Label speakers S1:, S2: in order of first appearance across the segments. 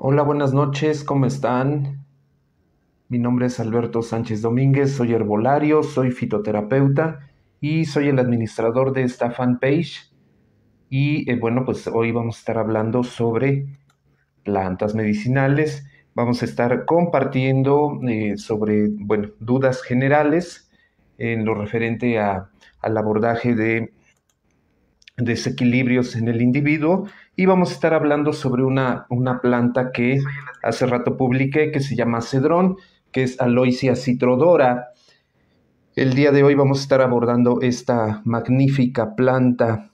S1: Hola, buenas noches, ¿cómo están? Mi nombre es Alberto Sánchez Domínguez, soy herbolario, soy fitoterapeuta y soy el administrador de esta fanpage. Y eh, bueno, pues hoy vamos a estar hablando sobre plantas medicinales, vamos a estar compartiendo eh, sobre, bueno, dudas generales en lo referente al abordaje de desequilibrios en el individuo y vamos a estar hablando sobre una, una planta que hace rato publiqué que se llama cedrón, que es Aloysia citrodora. El día de hoy vamos a estar abordando esta magnífica planta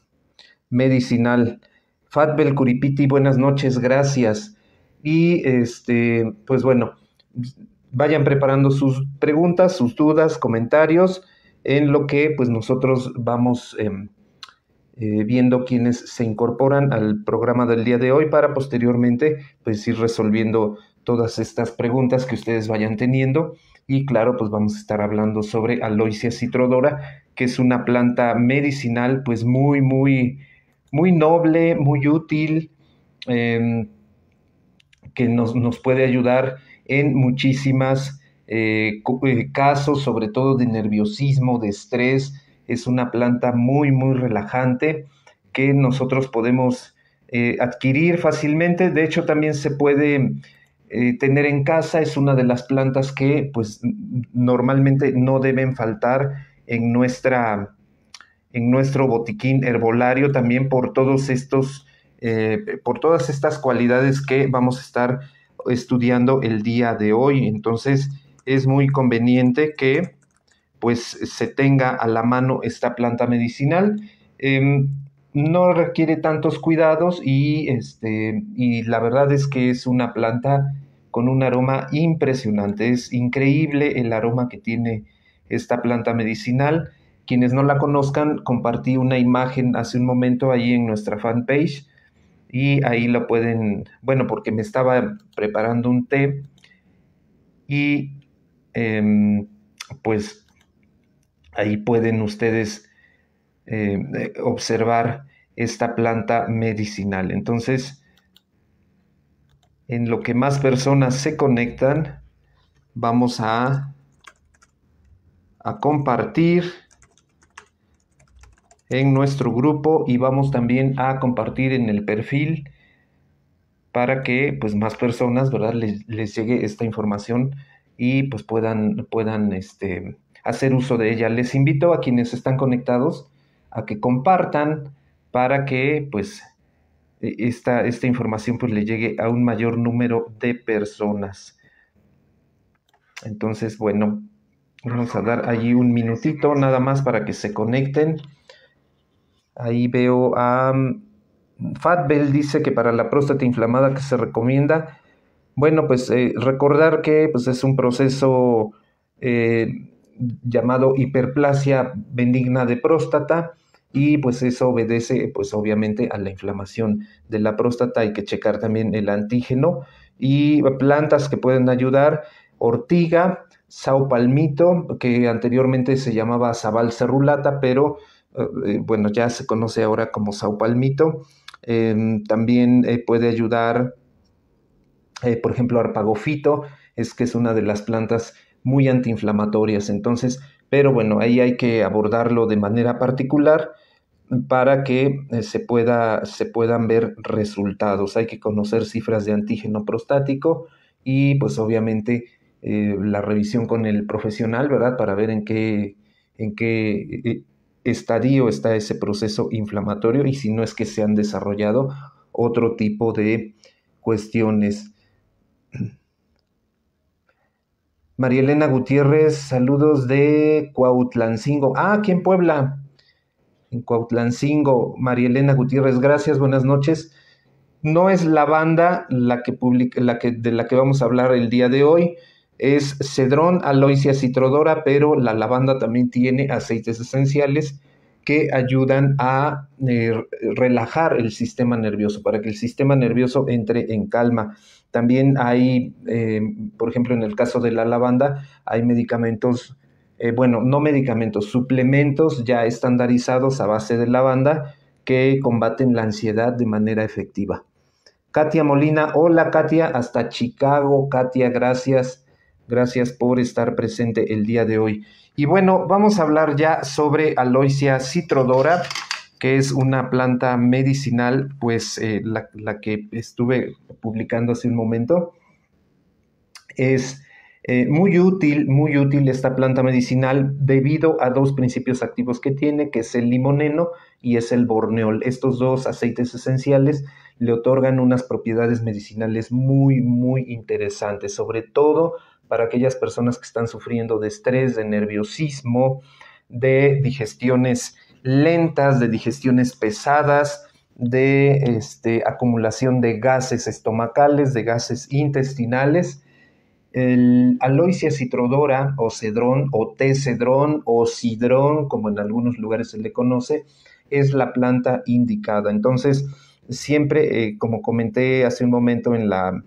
S1: medicinal. Fatbel Curipiti, buenas noches, gracias. Y este, pues bueno, vayan preparando sus preguntas, sus dudas, comentarios, en lo que pues nosotros vamos... Em, eh, viendo quiénes se incorporan al programa del día de hoy para posteriormente pues ir resolviendo todas estas preguntas que ustedes vayan teniendo. Y claro, pues vamos a estar hablando sobre Aloysia citrodora, que es una planta medicinal pues muy, muy, muy noble, muy útil, em, que nos, puede ayudar en muchísimas eh, eh, casos, sobre todo de nerviosismo, de estrés, es una planta muy, muy relajante que nosotros podemos eh, adquirir fácilmente. De hecho, también se puede eh, tener en casa. Es una de las plantas que pues, normalmente no deben faltar en, nuestra, en nuestro botiquín herbolario también por todos estos... Eh, por todas estas cualidades que vamos a estar estudiando el día de hoy. Entonces, es muy conveniente que pues se tenga a la mano esta planta medicinal. Em, no requiere tantos cuidados y, este, y la verdad es que es una planta con un aroma impresionante. Es increíble el aroma que tiene esta planta medicinal. Quienes no la conozcan, compartí una imagen hace un momento ahí en nuestra fanpage y ahí la pueden, bueno, porque me estaba preparando un té y em, pues Ahí pueden ustedes eh, observar esta planta medicinal. Entonces, en lo que más personas se conectan, vamos a, a compartir en nuestro grupo y vamos también a compartir en el perfil para que pues más personas les, llegue esta información y pues puedan puedan este hacer uso de ella. Les invito a quienes están conectados a que compartan para que pues e, esta, esta información pues le llegue a un mayor número de personas. Entonces, bueno, vamos a dar allí un minutito nada más para que se conecten. Ahí veo a um, dice que para la próstata inflamada que se recomienda, bueno, pues eh, recordar que pues, es un proceso eh, llamado hiperplasia benigna de próstata y pues eso obedece pues obviamente a la inflamación de la próstata, hay que checar también el antígeno y plantas que pueden ayudar, ortiga, palmito que anteriormente se llamaba sabal cerulata, pero eh, eh, bueno, ya se conoce ahora como saupalmito. palmito em, también eh, puede ayudar, por ejemplo, arpagofito, es que es una de las plantas muy antiinflamatorias. Entonces, pero bueno, ahí hay que abordarlo de manera particular para que eh, se, pueda, se puedan ver resultados. Hay que conocer cifras de antígeno prostático y pues obviamente eh, la revisión con el profesional, ¿verdad? Para ver en qué, en qué eh, estadio está ese proceso inflamatorio y si no es que se han desarrollado otro tipo de cuestiones María Elena Gutiérrez, saludos de Cuautlancingo. Ah, aquí en Puebla, en Cuautlancingo. María Elena Gutiérrez, gracias, buenas noches. No es lavanda la que, la que de la que vamos a hablar el día de hoy, es Cedrón, Aloysia Citrodora, pero la lavanda también tiene aceites esenciales que ayudan a eh, relajar el sistema nervioso, para que el sistema nervioso entre en calma. También hay, eh, por ejemplo, en el caso de la lavanda, hay medicamentos, eh, bueno, no medicamentos, suplementos ya estandarizados a base de lavanda que combaten la ansiedad de manera efectiva. Katia Molina, hola Katia, hasta Chicago. Katia, gracias. Gracias por estar presente el día de hoy. Y bueno, vamos a hablar ya sobre Aloysia Citrodora que es una planta medicinal, pues eh, la, que estuve publicando hace un momento. Es eh, muy útil, muy útil esta planta medicinal debido a dos principios activos que tiene, que es el limoneno y es el borneol. Estos dos aceites esenciales le otorgan unas propiedades medicinales muy, muy interesantes, sobre todo para aquellas personas que están sufriendo de estrés, de nerviosismo, de digestiones lentas, de digestiones pesadas, de este, acumulación de gases estomacales, de gases intestinales. El aloisia citrodora o cedrón o té cedrón o cidrón, como en algunos lugares se le conoce, es la planta indicada. Entonces, siempre, eh, como comenté hace un momento en la,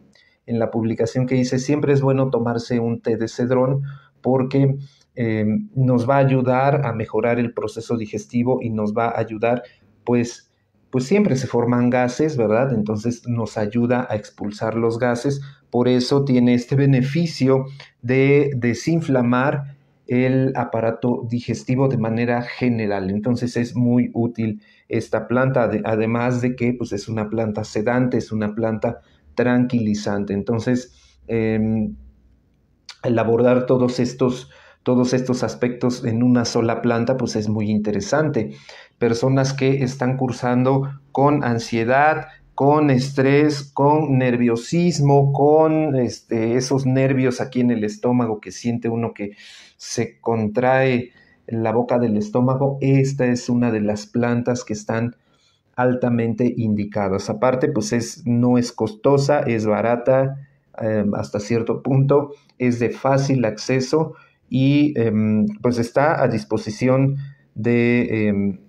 S1: en la publicación que hice, siempre es bueno tomarse un té de cedrón porque eh, nos va a ayudar a mejorar el proceso digestivo y nos va a ayudar, pues, pues siempre se forman gases, ¿verdad? Entonces nos ayuda a expulsar los gases, por eso tiene este beneficio de desinflamar el aparato digestivo de manera general. Entonces es muy útil esta planta, además de que pues, es una planta sedante, es una planta tranquilizante. Entonces, al em, abordar todos estos todos estos aspectos en una sola planta, pues es muy interesante. Personas que están cursando con ansiedad, con estrés, con nerviosismo, con este, esos nervios aquí en el estómago que siente uno que se contrae en la boca del estómago, esta es una de las plantas que están altamente indicadas. Aparte, pues es, no es costosa, es barata eh, hasta cierto punto, es de fácil acceso y em, pues está a disposición de, em,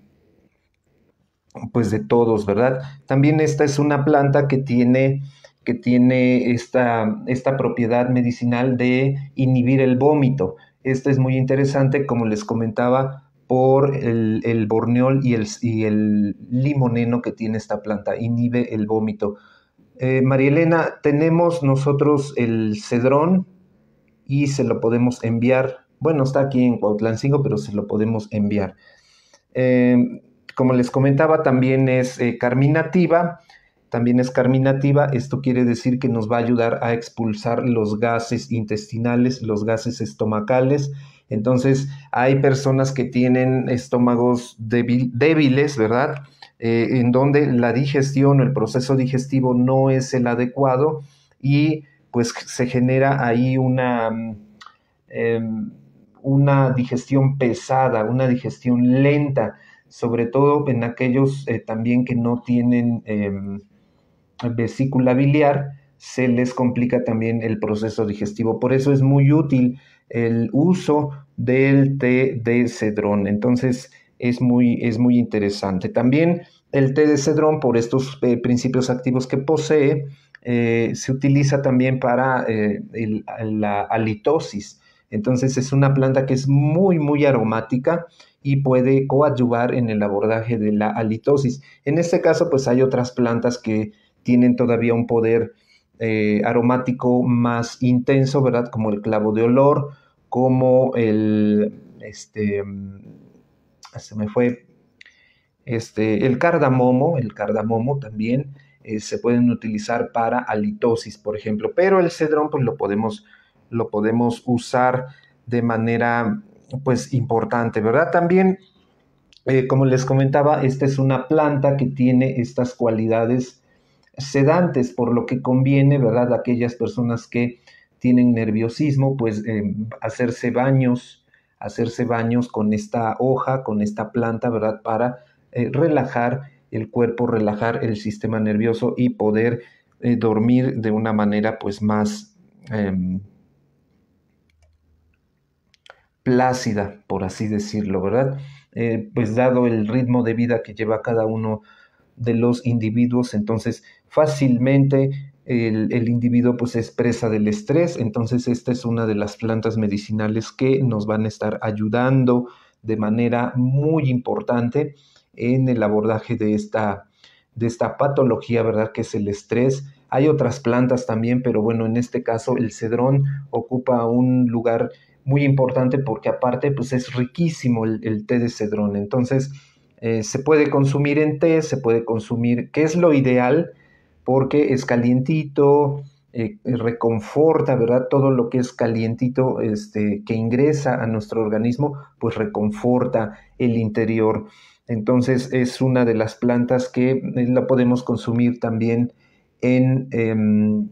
S1: pues de todos, ¿verdad? También esta es una planta que tiene, que tiene esta, esta propiedad medicinal de inhibir el vómito. Esta es muy interesante, como les comentaba, por el, borneol y el, el, limoneno que tiene esta planta, inhibe el vómito. Eh, María Elena, tenemos nosotros el cedrón, y se lo podemos enviar. Bueno, está aquí en 5, pero se lo podemos enviar. Em, como les comentaba, también es eh, carminativa. También es carminativa. Esto quiere decir que nos va a ayudar a expulsar los gases intestinales, los gases estomacales. Entonces, hay personas que tienen estómagos débiles, ¿verdad? Eh, en donde la digestión o el proceso digestivo no es el adecuado y pues se genera ahí una, em, una digestión pesada, una digestión lenta, sobre todo en aquellos eh, también que no tienen em, vesícula biliar, se les complica también el proceso digestivo. Por eso es muy útil el uso del té de cedrón. Entonces es muy, es muy interesante. También el té de cedrón, por estos eh, principios activos que posee, eh, se utiliza también para eh, la halitosis. Entonces es una planta que es muy, muy aromática y puede coadyuvar en el abordaje de la halitosis. En este caso, pues hay otras plantas que tienen todavía un poder eh, aromático más intenso, ¿verdad? Como el clavo de olor, como el, este, mm, se me fue, este, el cardamomo, el cardamomo también, eh, se pueden utilizar para alitosis, por ejemplo, pero el cedrón pues lo podemos, lo podemos usar de manera pues importante, ¿verdad? También, eh, como les comentaba, esta es una planta que tiene estas cualidades sedantes, por lo que conviene, ¿verdad? Aquellas personas que tienen nerviosismo, pues em, hacerse baños, hacerse baños con esta hoja, con esta planta, ¿verdad? Para eh, relajar el cuerpo, relajar el sistema nervioso y poder eh, dormir de una manera pues más em, plácida, por así decirlo, ¿verdad? Eh, pues dado el ritmo de vida que lleva cada uno de los individuos, entonces fácilmente el, individuo pues es presa del estrés, entonces esta es una de las plantas medicinales que nos van a estar ayudando de manera muy importante en el abordaje de esta, de esta patología, ¿verdad? Que es el estrés. Hay otras plantas también, pero bueno, en este caso el cedrón ocupa un lugar muy importante porque aparte pues es riquísimo el, té de cedrón. Entonces eh, se puede consumir en té, se puede consumir, que es lo ideal porque es calientito, eh, eh, reconforta, ¿verdad? Todo lo que es calientito este, que ingresa a nuestro organismo, pues reconforta el interior. Entonces es una de las plantas que eh, la podemos consumir también en... Em,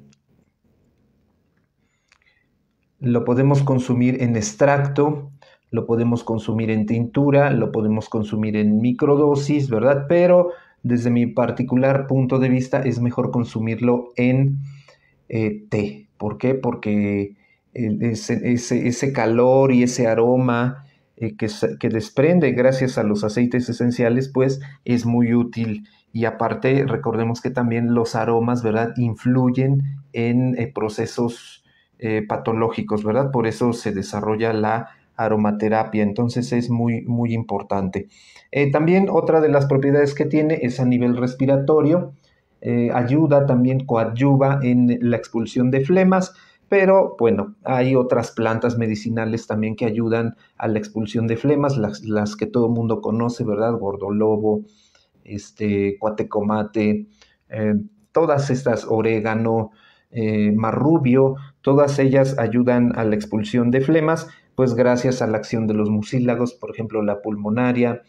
S1: lo podemos consumir en extracto, lo podemos consumir en tintura, lo podemos consumir en microdosis, ¿verdad? Pero desde mi particular punto de vista es mejor consumirlo en eh, té. ¿Por qué? Porque eh, ese calor y ese aroma eh, que, desprende gracias a los aceites esenciales, pues es muy útil. Y aparte, recordemos que también los aromas, ¿verdad?, influyen en eh, procesos eh, patológicos, ¿verdad? Por eso se desarrolla la aromaterapia, entonces es muy, muy importante. también otra de las propiedades que tiene es a nivel respiratorio, ayuda, también coadyuva en la expulsión de flemas, pero bueno, hay otras plantas medicinales también que ayudan a la expulsión de flemas, las, que todo el mundo conoce, ¿verdad? Gordolobo, este, cuatecomate, eh, todas estas, orégano, eh, marrubio, todas ellas ayudan a la expulsión de flemas, pues gracias a la acción de los mucílagos, por ejemplo, la pulmonaria,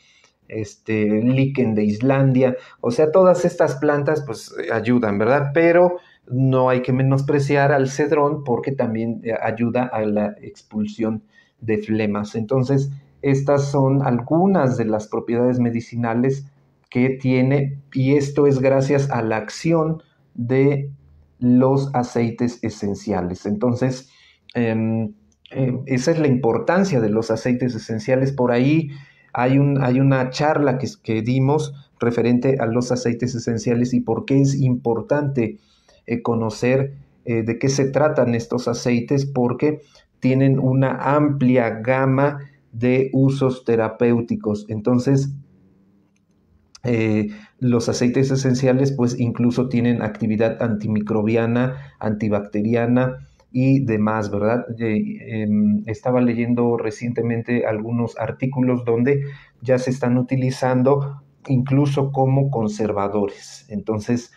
S1: este, líquen de Islandia, o sea, todas estas plantas pues eh, ayudan, ¿verdad? Pero no hay que menospreciar al cedrón porque también eh, ayuda a la expulsión de flemas. Entonces, estas son algunas de las propiedades medicinales que tiene y esto es gracias a la acción de los aceites esenciales. Entonces, em, em, esa es la importancia de los aceites esenciales. Por ahí hay, hay una charla que, que dimos referente a los aceites esenciales y por qué es importante eh, conocer eh, de qué se tratan estos aceites porque tienen una amplia gama de usos terapéuticos. Entonces, eh, los aceites esenciales pues incluso tienen actividad antimicrobiana, antibacteriana y demás, ¿verdad? Em, estaba leyendo recientemente algunos artículos donde ya se están utilizando incluso como conservadores. Entonces,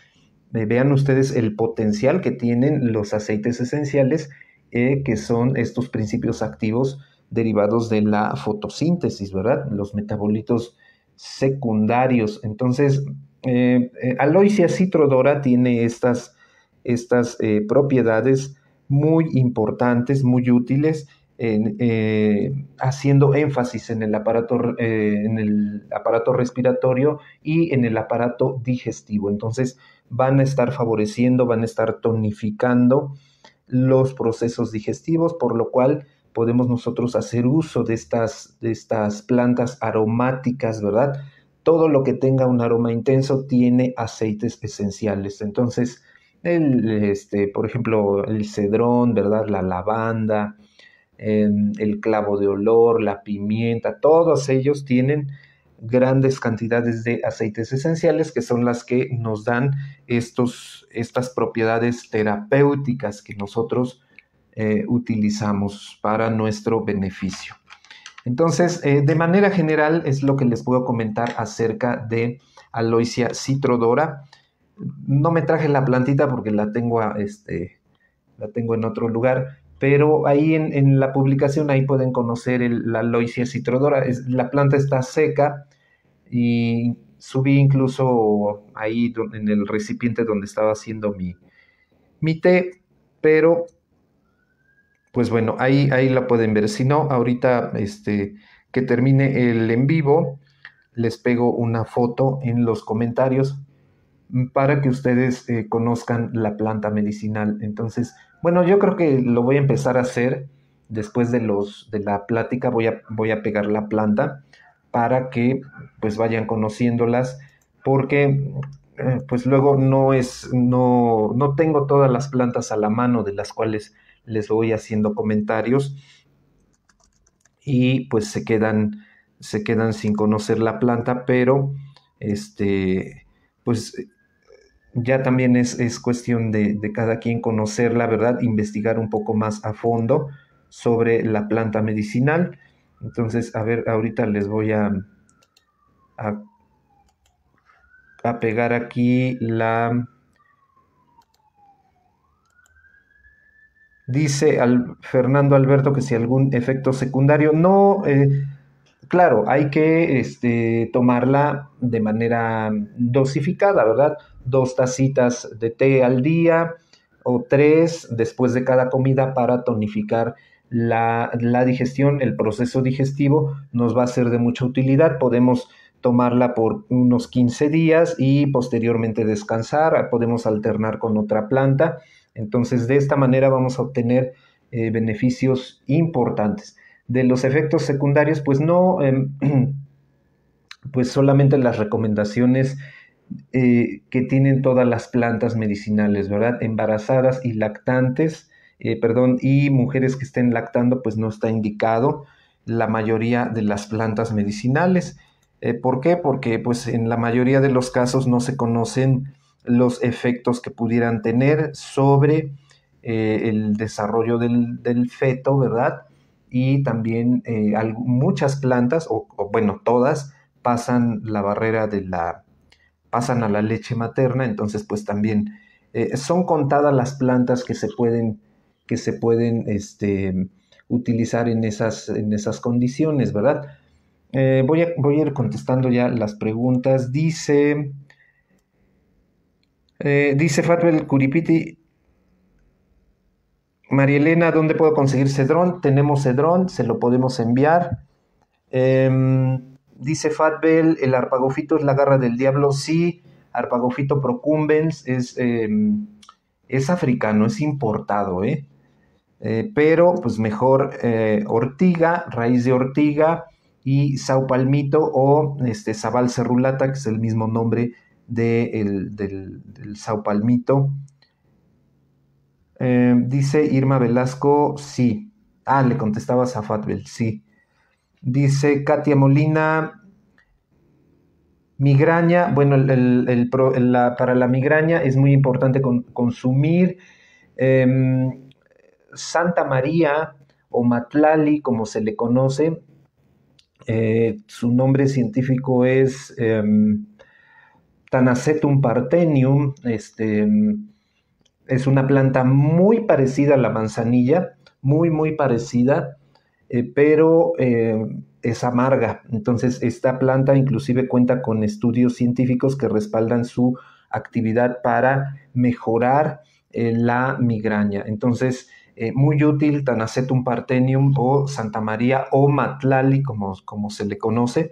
S1: eh, vean ustedes el potencial que tienen los aceites esenciales, eh, que son estos principios activos derivados de la fotosíntesis, ¿verdad? Los metabolitos secundarios. Entonces, eh, eh citrodora tiene estas, estas propiedades muy importantes, muy útiles, haciendo énfasis en el, aparato, en el aparato respiratorio y en el aparato digestivo. Entonces, van a estar favoreciendo, van a estar tonificando los procesos digestivos, por lo cual podemos nosotros hacer uso de estas, de estas plantas aromáticas, ¿verdad? Todo lo que tenga un aroma intenso tiene aceites esenciales. Entonces, el, este, por ejemplo, el cedrón, ¿verdad? La lavanda, em, el clavo de olor, la pimienta, todos ellos tienen grandes cantidades de aceites esenciales que son las que nos dan estos, estas propiedades terapéuticas que nosotros eh, utilizamos para nuestro beneficio. Entonces, eh, de manera general es lo que les puedo comentar acerca de Aloysia citrodora. No me traje la plantita porque la tengo, este, la tengo en otro lugar, pero ahí en, la publicación ahí pueden conocer el, la Aloysia citrodora. la planta está seca, y subí incluso ahí en el recipiente donde estaba haciendo mi, té, pero pues bueno, ahí, ahí la pueden ver. Si no, ahorita este, que termine el en vivo, les pego una foto en los comentarios para que ustedes eh, conozcan la planta medicinal. Entonces, bueno, yo creo que lo voy a empezar a hacer después de, los, de la plática, voy voy a pegar la planta para que pues vayan conociéndolas porque eh, pues luego no es no, no tengo todas las plantas a la mano de las cuales les voy haciendo comentarios y pues se quedan se quedan sin conocer la planta pero este pues ya también es, es cuestión de, de, cada quien conocer la verdad, investigar un poco más a fondo sobre la planta medicinal. Entonces, a ver, ahorita les voy a, a, pegar aquí la... Dice al Fernando Alberto que si algún efecto secundario, no, eh, claro, hay que este, tomarla de manera dosificada, ¿verdad? Dos tacitas de té al día o tres después de cada comida para tonificar la, digestión, el proceso digestivo nos va a ser de mucha utilidad. Podemos tomarla por unos 15 días y posteriormente descansar. Podemos alternar con otra planta. Entonces, de esta manera vamos a obtener eh, beneficios importantes. De los efectos secundarios, pues no, em, pues solamente las recomendaciones eh, que tienen todas las plantas medicinales, ¿verdad? Embarazadas y lactantes eh, perdón, y mujeres que estén lactando, pues no está indicado la mayoría de las plantas medicinales. Eh, ¿Por qué? Porque pues en la mayoría de los casos no se conocen los efectos que pudieran tener sobre eh, el desarrollo del, feto, ¿verdad? Y también muchas plantas, o, o, bueno, todas, pasan la barrera de la, pasan a la leche materna, entonces pues también son contadas las plantas que se pueden que se pueden este, utilizar en esas, en esas condiciones, ¿verdad? Eh, voy, a, voy, a, ir contestando ya las preguntas. Dice, eh, dice Fatbel Curipiti, María Elena, ¿dónde puedo conseguir Cedrón? Tenemos Cedrón, se lo podemos enviar. Em, dice Fatbel, el arpagofito es la garra del diablo, sí. Arpagofito procumbens es, em, es africano, es importado, ¿eh? Eh, pero pues mejor eh, ortiga, raíz de ortiga y Palmito o este, sabal cerulata, que es el mismo nombre de del, Sao Palmito, eh, dice Irma Velasco, sí. Ah, le contestaba Zafatbel, sí. Dice Katia Molina, migraña, bueno, para la migraña es muy importante consumir em, Santa María o Matlali, como se le conoce. Eh, su nombre científico es em, Tanacetum partenium. Este, em, es una planta muy parecida a la manzanilla, muy, muy parecida, eh, pero eh, es amarga. Entonces, esta planta inclusive cuenta con estudios científicos que respaldan su actividad para mejorar la migraña. Entonces, eh, muy útil Tanacetum Partenium o Santa María o Matlali, como, como se le conoce,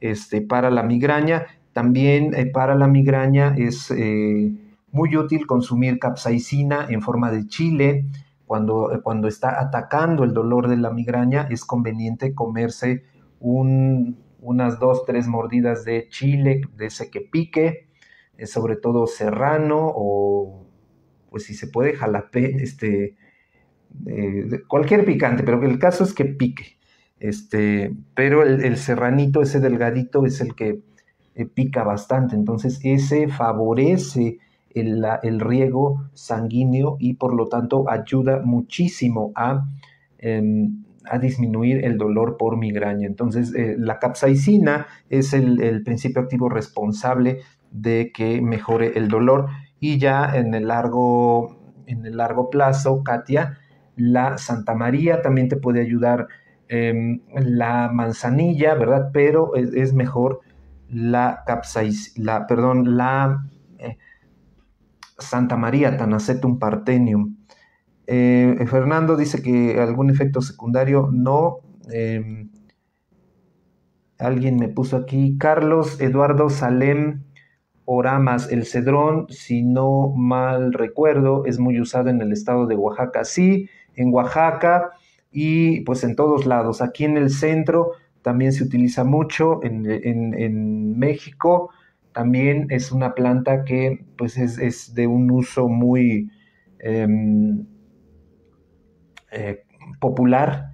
S1: este, para la migraña. También eh, para la migraña es eh, muy útil consumir capsaicina en forma de chile. Cuando, cuando está atacando el dolor de la migraña, es conveniente comerse unas dos, tres mordidas de chile, de ese que pique, sobre todo serrano o, pues si se puede, jalapeño. este, eh, cualquier picante, pero el caso es que pique. Este, pero el, serranito, ese delgadito, es el que eh, pica bastante. Entonces, ese favorece el, riego sanguíneo y por lo tanto ayuda muchísimo a, em, a disminuir el dolor por migraña. Entonces, eh, la capsaicina es el, el principio activo responsable de que mejore el dolor. Y ya en el largo, en el largo plazo, Katia, la Santa María también te puede ayudar, em, la manzanilla, ¿verdad? Pero es, mejor la la perdón, la eh, Santa María, Tanacetum Partenium. Eh, Fernando dice que algún efecto secundario no. Em, alguien me puso aquí. Carlos Eduardo Salem Oramas, el cedrón, si no mal recuerdo, es muy usado en el estado de Oaxaca. Sí, en Oaxaca y pues en todos lados. Aquí en el centro también se utiliza mucho, en, México también es una planta que pues es, de un uso muy em, eh, popular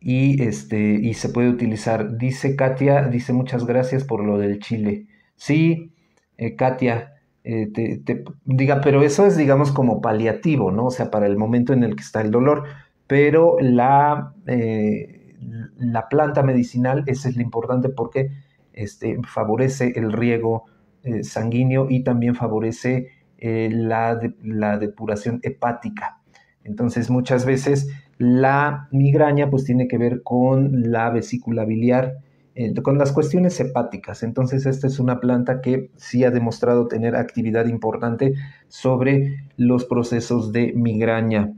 S1: y, este, y se puede utilizar. Dice Katia, dice muchas gracias por lo del chile. Sí, eh, Katia, eh, diga, pero eso es, digamos, como paliativo, ¿no? O sea, para el momento en el que está el dolor. Pero la, eh, la planta medicinal, esa es lo importante porque este, favorece el riego eh, sanguíneo y también favorece la, la depuración hepática. Entonces, muchas veces la migraña pues tiene que ver con la vesícula biliar eh, con las cuestiones hepáticas. Entonces, esta es una planta que sí ha demostrado tener actividad importante sobre los procesos de migraña.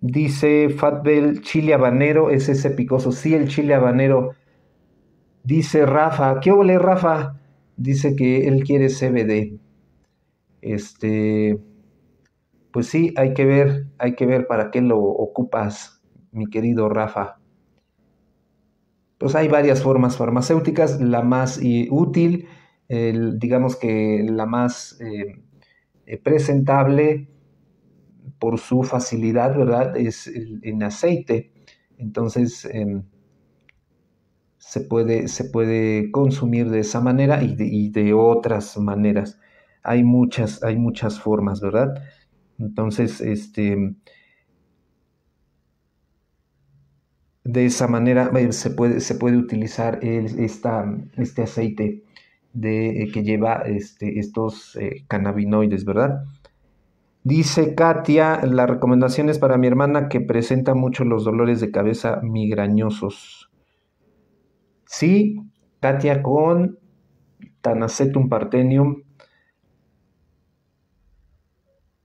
S1: Dice Fatbel, chile habanero, es ese picoso. Sí, el chile habanero. Dice Rafa, ¿qué huele Rafa? Dice que él quiere CBD. Este, pues sí, hay que ver, hay que ver para qué lo ocupas, mi querido Rafa pues hay varias formas farmacéuticas, la más eh, útil, digamos que la más eh, eh, presentable por su facilidad, ¿verdad? Es en aceite. Entonces, em, se puede, se puede, consumir de esa manera y de, y de, otras maneras. Hay muchas, hay muchas formas, ¿verdad? Entonces, este, De esa manera eh, se puede, se puede utilizar esta, este aceite de, eh, que lleva este, estos eh, cannabinoides, ¿verdad? Dice Katia, la recomendación es para mi hermana que presenta mucho los dolores de cabeza migrañosos. Sí, Katia con tanacetum partenium.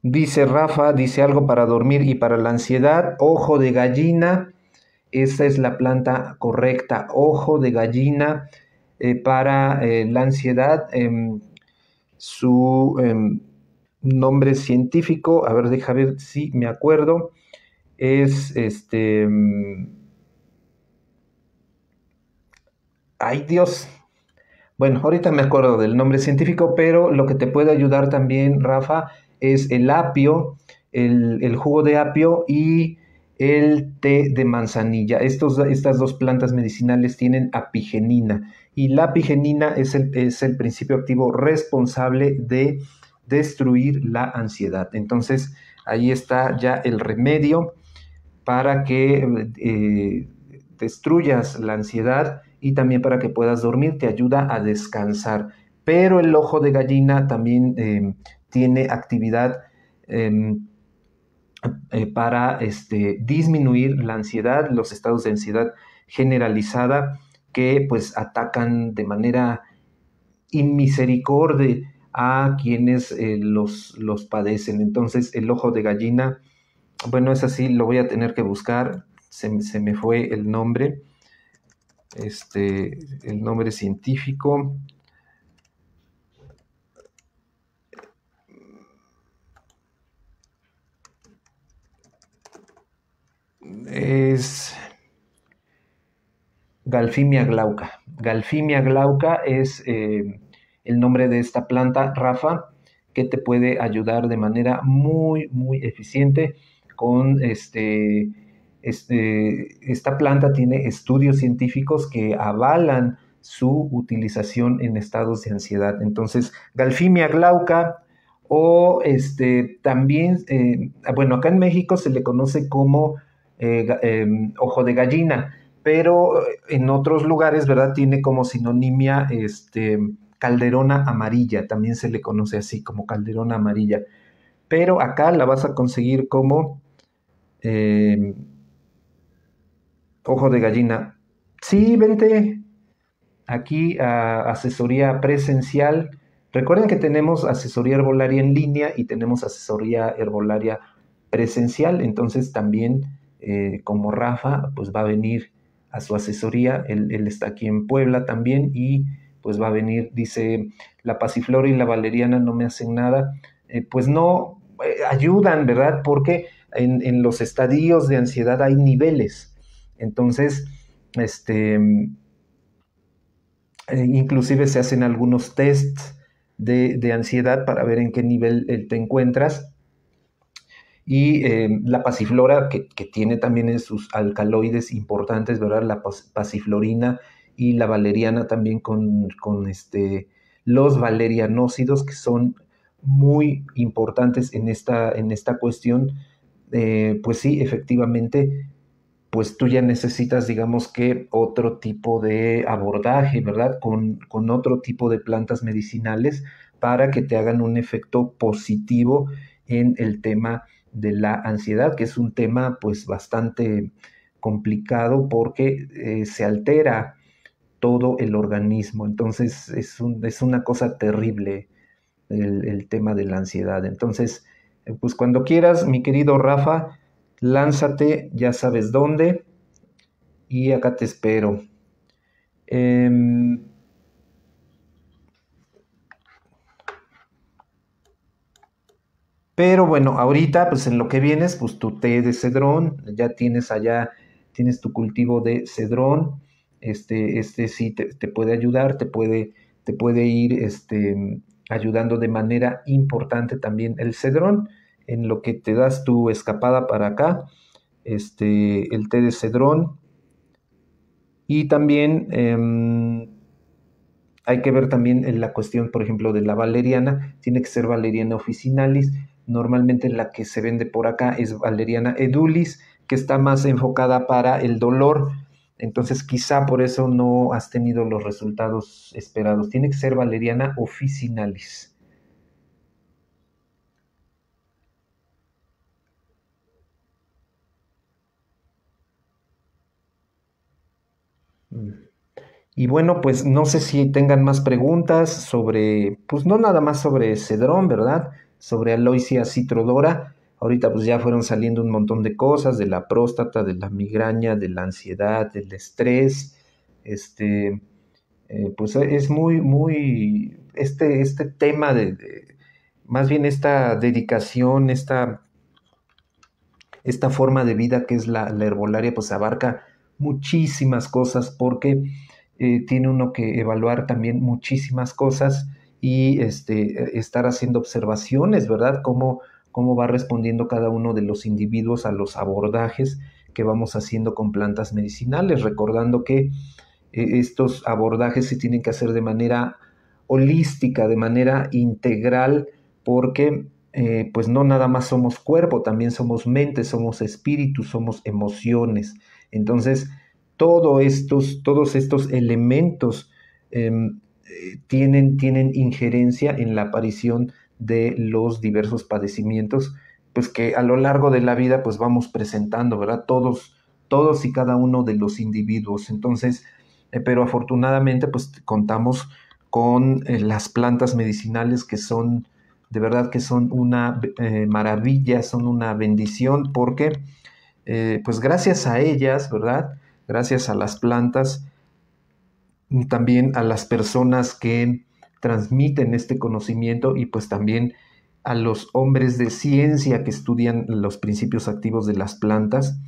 S1: Dice Rafa, dice algo para dormir y para la ansiedad, ojo de gallina esa es la planta correcta. Ojo de gallina eh, para eh, la ansiedad. Em, su em, nombre científico, a ver, deja ver si me acuerdo, es este... Em, ay Dios, bueno, ahorita me acuerdo del nombre científico, pero lo que te puede ayudar también, Rafa, es el apio, el, el jugo de apio y el té de manzanilla. Estos, estas dos plantas medicinales tienen apigenina y la apigenina es el, principio activo responsable de destruir la ansiedad. Entonces, ahí está ya el remedio para que eh, destruyas la ansiedad y también para que puedas dormir, te ayuda a descansar. Pero el ojo de gallina también eh, tiene actividad em, eh, para este, disminuir la ansiedad, los estados de ansiedad generalizada que pues atacan de manera inmisericorde a quienes eh, los, los padecen. Entonces el ojo de gallina, bueno, es así, lo voy a tener que buscar, se, me fue el nombre, este, el nombre científico, es Galfimia glauca. Galfimia glauca es eh, el nombre de esta planta, Rafa, que te puede ayudar de manera muy, muy eficiente con este, este, esta planta tiene estudios científicos que avalan su utilización en estados de ansiedad. Entonces, Galfimia glauca o este, también, eh, bueno, acá en México se le conoce como eh, em, ojo de gallina, pero eh, en otros lugares, ¿verdad? Tiene como sinonimia este, calderona amarilla, también se le conoce así como calderona amarilla, pero acá la vas a conseguir como em, ojo de gallina. Sí, vente aquí a asesoría presencial. Recuerden que tenemos asesoría herbolaria en línea y tenemos asesoría herbolaria presencial, entonces también eh, como Rafa, pues va a venir a su asesoría, él, está aquí en Puebla también y pues va a venir, dice, la pasiflora y la valeriana no me hacen nada, eh, pues no eh, ayudan, ¿verdad? Porque en, los estadios de ansiedad hay niveles, entonces, este, inclusive se hacen algunos tests de, de ansiedad para ver en qué nivel te encuentras y eh, la pasiflora, que, tiene también sus alcaloides importantes, ¿verdad? La pasiflorina y la valeriana también con, este, los valerianócidos, que son muy importantes en esta, en esta cuestión. Eh, pues sí, efectivamente, pues tú ya necesitas, digamos que, otro tipo de abordaje, ¿verdad? Con, con otro tipo de plantas medicinales para que te hagan un efecto positivo en el tema de la ansiedad, que es un tema pues bastante complicado porque eh, se altera todo el organismo. Entonces es, una cosa terrible el, tema de la ansiedad. Entonces, pues cuando quieras, mi querido Rafa, lánzate, ya sabes dónde, y acá te espero. Em, Pero bueno, ahorita, pues en lo que vienes, pues tu té de cedrón, ya tienes allá, tienes tu cultivo de cedrón, este, este sí te, puede ayudar, te puede, te puede ir este, ayudando de manera importante también el cedrón, en lo que te das tu escapada para acá, este, el té de cedrón, y también em, hay que ver también la cuestión, por ejemplo, de la valeriana, tiene que ser valeriana officinalis, Normalmente la que se vende por acá es valeriana edulis, que está más enfocada para el dolor. Entonces quizá por eso no has tenido los resultados esperados. Tiene que ser valeriana officinalis. Mm. Y bueno, pues no sé si tengan más preguntas sobre, pues no nada más sobre Cedrón, ¿verdad? sobre Aloisia Citrodora. Ahorita pues ya fueron saliendo un montón de cosas, de la próstata, de la migraña, de la ansiedad, del estrés. Este, eh, pues es muy, muy, este, este tema de, más bien esta dedicación, esta, esta forma de vida que es la, herbolaria, pues abarca muchísimas cosas porque eh, tiene uno que evaluar también muchísimas cosas y este, estar haciendo observaciones, ¿verdad? Cómo, cómo va respondiendo cada uno de los individuos a los abordajes que vamos haciendo con plantas medicinales, recordando que eh, estos abordajes se tienen que hacer de manera holística, de manera integral, porque eh, pues no nada más somos cuerpo, también somos mente, somos espíritu, somos emociones. Entonces, estos, todos estos elementos em, eh, tienen, tienen injerencia en la aparición de los diversos padecimientos, pues que a lo largo de la vida pues vamos presentando, ¿verdad? Todos, todos y cada uno de los individuos. Entonces, eh, pero afortunadamente pues contamos con eh, las plantas medicinales que son, de verdad que son una maravilla, son una bendición porque pues gracias a ellas, ¿verdad? Gracias a las plantas, también a las personas que transmiten este conocimiento y pues también a los hombres de ciencia que estudian los principios activos de las plantas,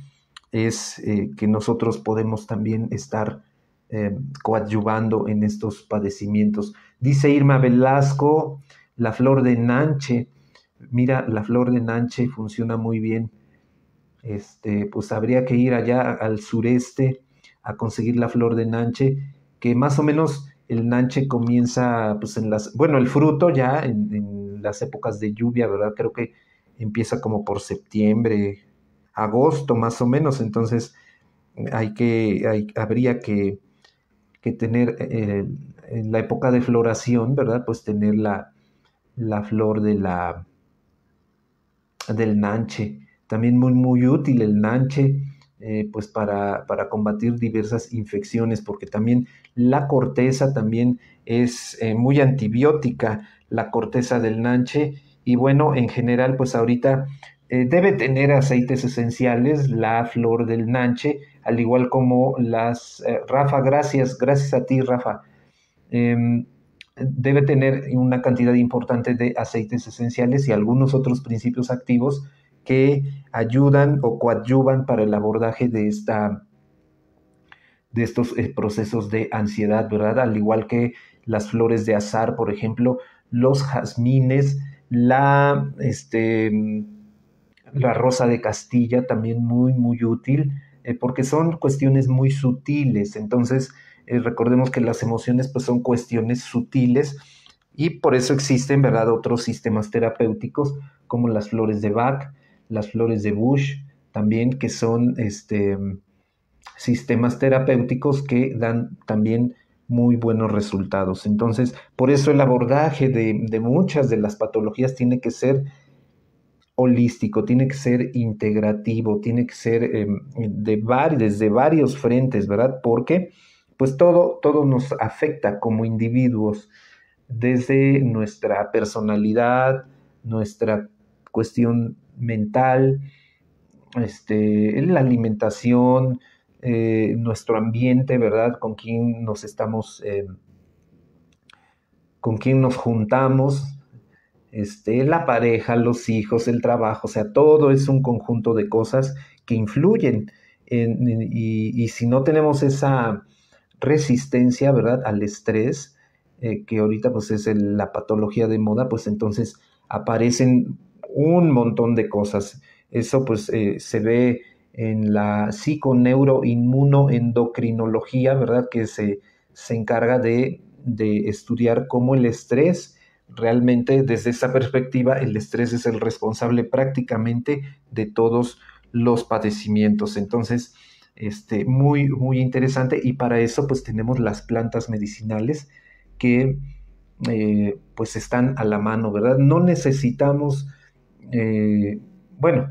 S1: es eh, que nosotros podemos también estar eh, coadyuvando en estos padecimientos. Dice Irma Velasco, la flor de Nanche, mira, la flor de Nanche funciona muy bien. Este, pues habría que ir allá al sureste a conseguir la flor de Nanche que más o menos el nanche comienza, pues en las, bueno, el fruto ya en, las épocas de lluvia, ¿verdad? Creo que empieza como por septiembre, agosto más o menos, entonces hay que, habría que, tener eh, en la época de floración, ¿verdad? Pues tener la, la flor de la, del nanche. También muy, muy útil el nanche eh, pues para, combatir diversas infecciones, porque también la corteza también es eh, muy antibiótica, la corteza del nanche, y bueno, en general, pues ahorita eh, debe tener aceites esenciales, la flor del nanche, al igual como las... Rafa, gracias, gracias a ti, Rafa. Em, debe tener una cantidad importante de aceites esenciales y algunos otros principios activos que ayudan o coadyuvan para el abordaje de, esta, de estos eh, procesos de ansiedad, ¿verdad? Al igual que las flores de azar, por ejemplo, los jazmines, la, este, la rosa de Castilla, también muy, muy útil, eh, porque son cuestiones muy sutiles. Entonces, eh, recordemos que las emociones pues, son cuestiones sutiles y por eso existen, ¿verdad?, otros sistemas terapéuticos como las flores de Bach, las flores de Bush, también que son este, sistemas terapéuticos que dan también muy buenos resultados. Entonces, por eso el abordaje de, muchas de las patologías tiene que ser holístico, tiene que ser integrativo, tiene que ser em, de desde varios frentes, ¿verdad? Porque pues todo, todo nos afecta como individuos, desde nuestra personalidad, nuestra cuestión mental, este, la alimentación, eh, nuestro ambiente, ¿verdad? Con quién nos estamos, em, con quién nos juntamos, este, la pareja, los hijos, el trabajo, o sea, todo es un conjunto de cosas que influyen. y, si no tenemos esa resistencia, ¿verdad? Al estrés, eh, que ahorita pues es la patología de moda, pues entonces aparecen un montón de cosas. Eso pues eh, se ve en la psiconeuroinmunoendocrinología, ¿verdad? Que se, se encarga de, estudiar cómo el estrés realmente desde esa perspectiva el estrés es el responsable prácticamente de todos los padecimientos. Entonces, este, muy, muy interesante y para eso pues tenemos las plantas medicinales que eh, pues están a la mano, ¿verdad? No necesitamos eh, bueno,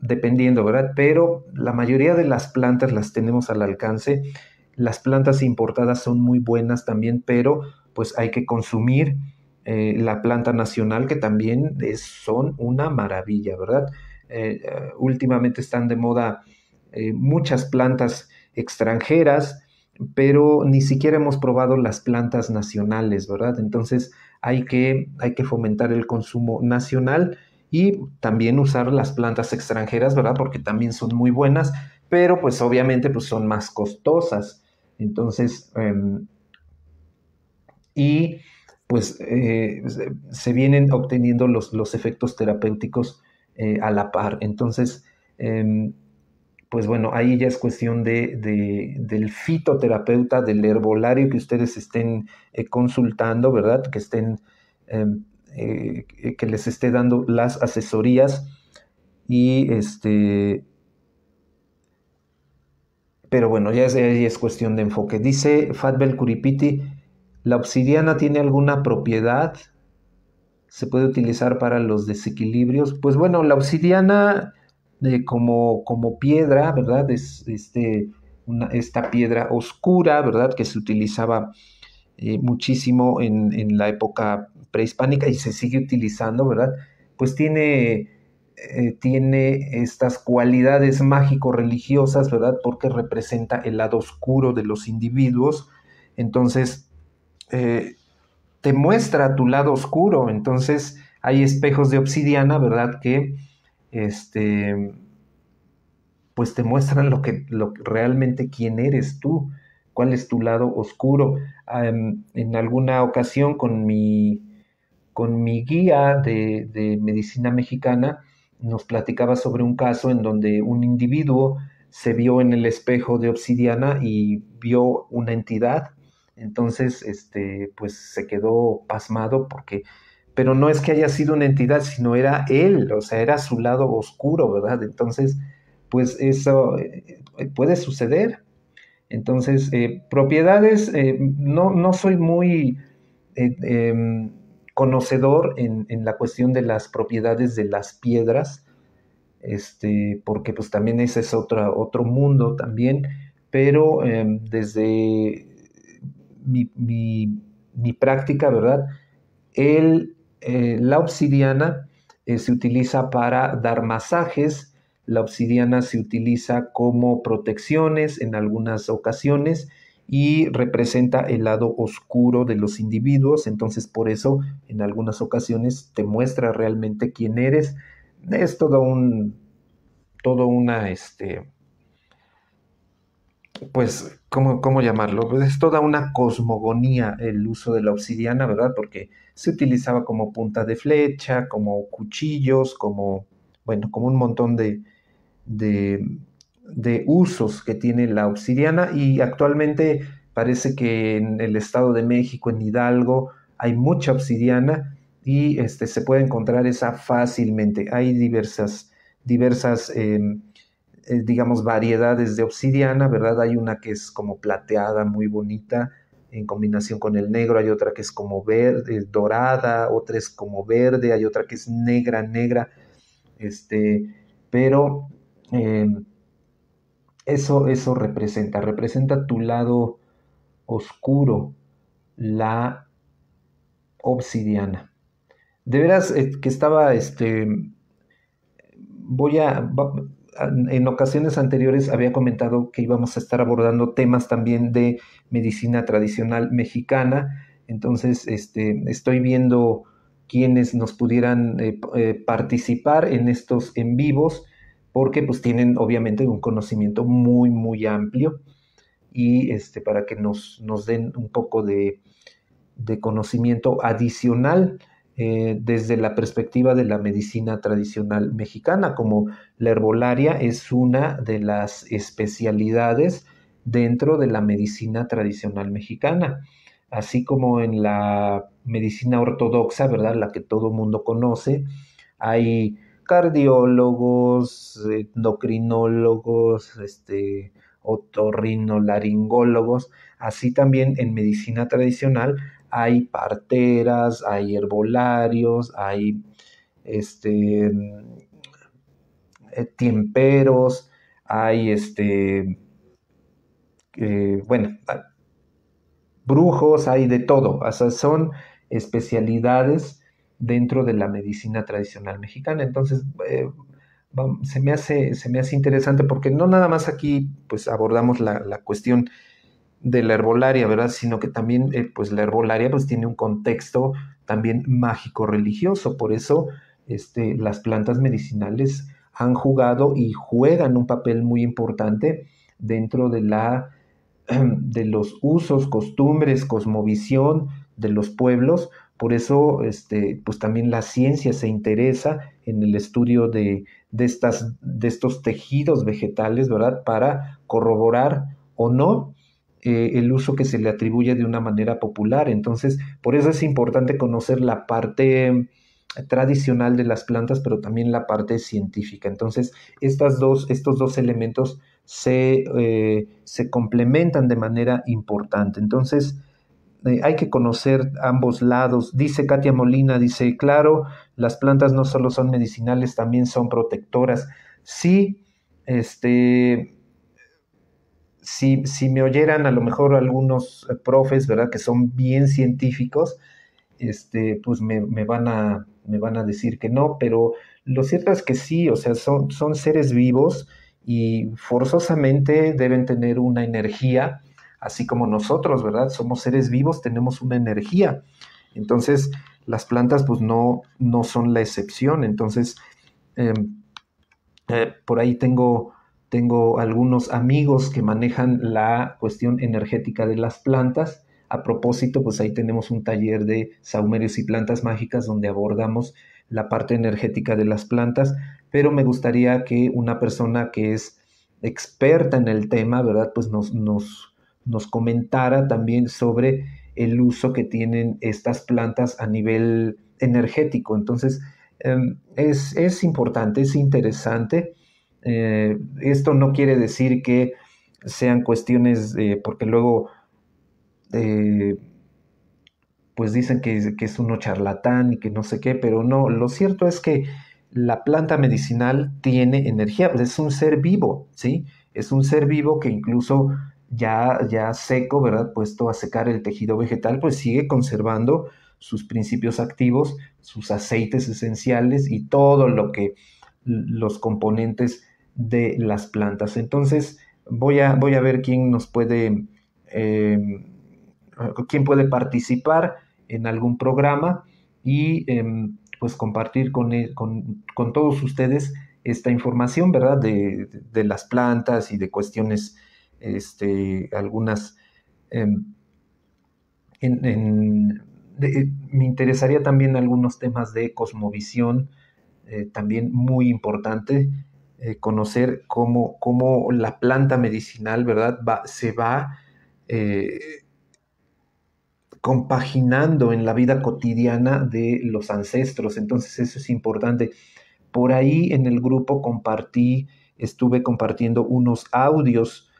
S1: dependiendo, ¿verdad? Pero la mayoría de las plantas las tenemos al alcance. Las plantas importadas son muy buenas también, pero pues hay que consumir eh, la planta nacional, que también son una maravilla, ¿verdad? Eh, últimamente están de moda muchas plantas extranjeras, pero ni siquiera hemos probado las plantas nacionales, ¿verdad? Entonces hay que, hay que fomentar el consumo nacional y también usar las plantas extranjeras, ¿verdad? Porque también son muy buenas, pero pues obviamente pues son más costosas. Entonces, em, y pues eh, se vienen obteniendo los, los efectos terapéuticos eh, a la par. Entonces, em, pues bueno, ahí ya es cuestión del fitoterapeuta, del herbolario que ustedes estén eh, consultando, ¿verdad? Que estén em, eh, que les esté dando las asesorías y este pero bueno, ya es, cuestión de enfoque. Dice Fatbel Curipiti, ¿la obsidiana tiene alguna propiedad? ¿Se puede utilizar para los desequilibrios? Pues bueno, la obsidiana eh, como, como, piedra, ¿verdad? Es este, esta piedra oscura, ¿verdad? Que se utilizaba eh, muchísimo en, la época prehispánica y se sigue utilizando, ¿verdad? Pues tiene, eh, tiene estas cualidades mágico-religiosas, ¿verdad? Porque representa el lado oscuro de los individuos. Entonces, eh, te muestra tu lado oscuro. Entonces, hay espejos de obsidiana, ¿verdad? Que, este, pues te muestran lo que, realmente quién eres tú cuál es tu lado oscuro. en alguna ocasión con mi, con mi guía de, de, medicina mexicana nos platicaba sobre un caso en donde un individuo se vio en el espejo de obsidiana y vio una entidad. Entonces, este, pues se quedó pasmado porque, pero no es que haya sido una entidad, sino era él, o sea, era su lado oscuro, ¿verdad? Entonces, pues eso eh, puede suceder, entonces, eh, propiedades, eh, no, soy muy eh, em, conocedor en, la cuestión de las propiedades de las piedras, este, porque pues también ese es otro mundo también, pero em, desde mi, práctica, ¿verdad? la obsidiana se utiliza para dar masajes, la obsidiana se utiliza como protecciones en algunas ocasiones y representa el lado oscuro de los individuos, entonces por eso en algunas ocasiones te muestra realmente quién eres. Es todo un, todo una, este, pues, ¿cómo, ¿cómo, llamarlo? Pues, es toda una cosmogonía el uso de la obsidiana, ¿verdad? Porque se utilizaba como punta de flecha, como cuchillos, como, bueno, como un montón de, de, usos que tiene la obsidiana y actualmente parece que en el Estado de México, en Hidalgo, hay mucha obsidiana y este, se puede encontrar esa fácilmente. Hay diversas, diversas em, eh, digamos, variedades de obsidiana, ¿verdad? Hay una que es como plateada, muy bonita, en combinación con el negro, hay otra que es como verde, eh, dorada, otra es como verde, hay otra que es negra, negra, este, pero eh, eso, eso representa, representa tu lado oscuro, la obsidiana. De veras eh, que estaba, este, voy a, en ocasiones anteriores había comentado que íbamos a estar abordando temas también de medicina tradicional mexicana, entonces este, estoy viendo quienes nos pudieran eh, participar en estos en vivos porque pues tienen obviamente un conocimiento muy, muy amplio y este, para que nos, den un poco de, conocimiento adicional eh, desde la perspectiva de la medicina tradicional mexicana, como la herbolaria es una de las especialidades dentro de la medicina tradicional mexicana, así como en la medicina ortodoxa, ¿verdad? La que todo mundo conoce, hay cardiólogos, endocrinólogos, este, otorrinolaringólogos. Así también en medicina tradicional hay parteras, hay herbolarios, hay este, eh, tiemperos, hay este, eh, bueno, brujos, hay de todo. O son especialidades dentro de la medicina tradicional mexicana. Entonces, eh, se, me hace, interesante porque no nada más aquí pues abordamos la, cuestión de la herbolaria, ¿verdad? Sino que también eh, pues la herbolaria pues tiene un contexto también mágico religioso, por eso este, las plantas medicinales han jugado y juegan un papel muy importante dentro de la de los usos, costumbres, cosmovisión de los pueblos, por eso, este, pues también la ciencia se interesa en el estudio de, estas, de estos tejidos vegetales, ¿verdad? Para corroborar o no eh, el uso que se le atribuye de una manera popular. Entonces, por eso es importante conocer la parte tradicional de las plantas, pero también la parte científica. Entonces, estas dos, estos dos elementos se, eh, se complementan de manera importante. Entonces, eh, hay que conocer ambos lados. Dice Katia Molina, dice, claro, las plantas no solo son medicinales, también son protectoras. Sí, este, si, si me oyeran a lo mejor algunos eh, profes, ¿verdad? Que son bien científicos, este, pues me, me, van a, decir que no, pero lo cierto es que sí, o sea, son, son seres vivos y forzosamente deben tener una energía así como nosotros, ¿verdad? Somos seres vivos, tenemos una energía. Entonces, las plantas pues no, no son la excepción. Entonces, em, eh, por ahí tengo, tengo algunos amigos que manejan la cuestión energética de las plantas. A propósito, pues ahí tenemos un taller de saumerios y plantas mágicas donde abordamos la parte energética de las plantas, pero me gustaría que una persona que es experta en el tema, ¿verdad? Pues nos nos comentara también sobre el uso que tienen estas plantas a nivel energético. Entonces, em, es, importante, es interesante. Eh, esto no quiere decir que sean cuestiones, porque luego, pues dicen que, que es uno charlatán y que no sé qué, pero no, lo cierto es que la planta medicinal tiene energía, es un ser vivo, ¿sí? Es un ser vivo que incluso ya, ya seco, ¿verdad? Puesto a secar el tejido vegetal, pues sigue conservando sus principios activos, sus aceites esenciales y todo lo que los componentes de las plantas. Entonces, voy a, voy a ver quién nos puede, em, quién puede participar en algún programa y em, pues compartir e, con, todos ustedes esta información, ¿verdad? De, de las plantas y de cuestiones este, algunas... Em, me interesaría también algunos temas de cosmovisión, eh, también muy importante eh, conocer cómo, cómo, la planta medicinal, ¿verdad? se va eh, compaginando en la vida cotidiana de los ancestros, entonces eso es importante. Por ahí en el grupo compartí, estuve compartiendo unos audios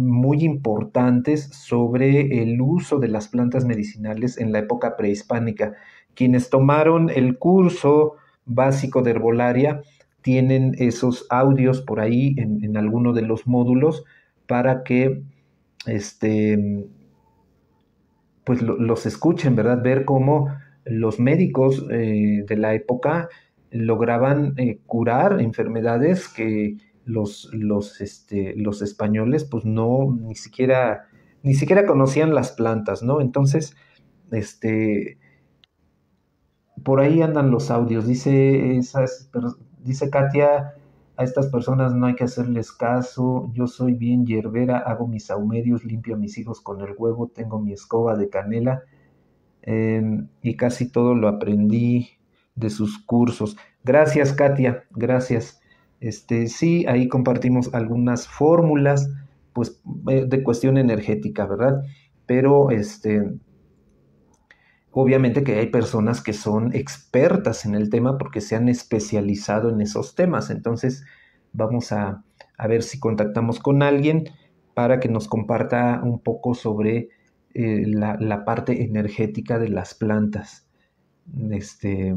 S1: muy importantes sobre el uso de las plantas medicinales en la época prehispánica. Quienes tomaron el curso básico de herbolaria tienen esos audios por ahí en, alguno de los módulos para que este, pues los escuchen, ¿verdad? Ver cómo los médicos eh, de la época lograban eh, curar enfermedades que los, los, este, los españoles pues no, ni siquiera, ni siquiera conocían las plantas, ¿no? Entonces, este, por ahí andan los audios, dice, dice Katia, a estas personas no hay que hacerles caso, yo soy bien hierbera, hago mis aumerios, limpio a mis hijos con el huevo, tengo mi escoba de canela em, y casi todo lo aprendí de sus cursos. Gracias, Katia, gracias. Este, sí, ahí compartimos algunas fórmulas pues, eh, de cuestión energética, ¿verdad? Pero este, obviamente que hay personas que son expertas en el tema porque se han especializado en esos temas. Entonces, vamos a, ver si contactamos con alguien para que nos comparta un poco sobre eh, la, la, parte energética de las plantas. Este,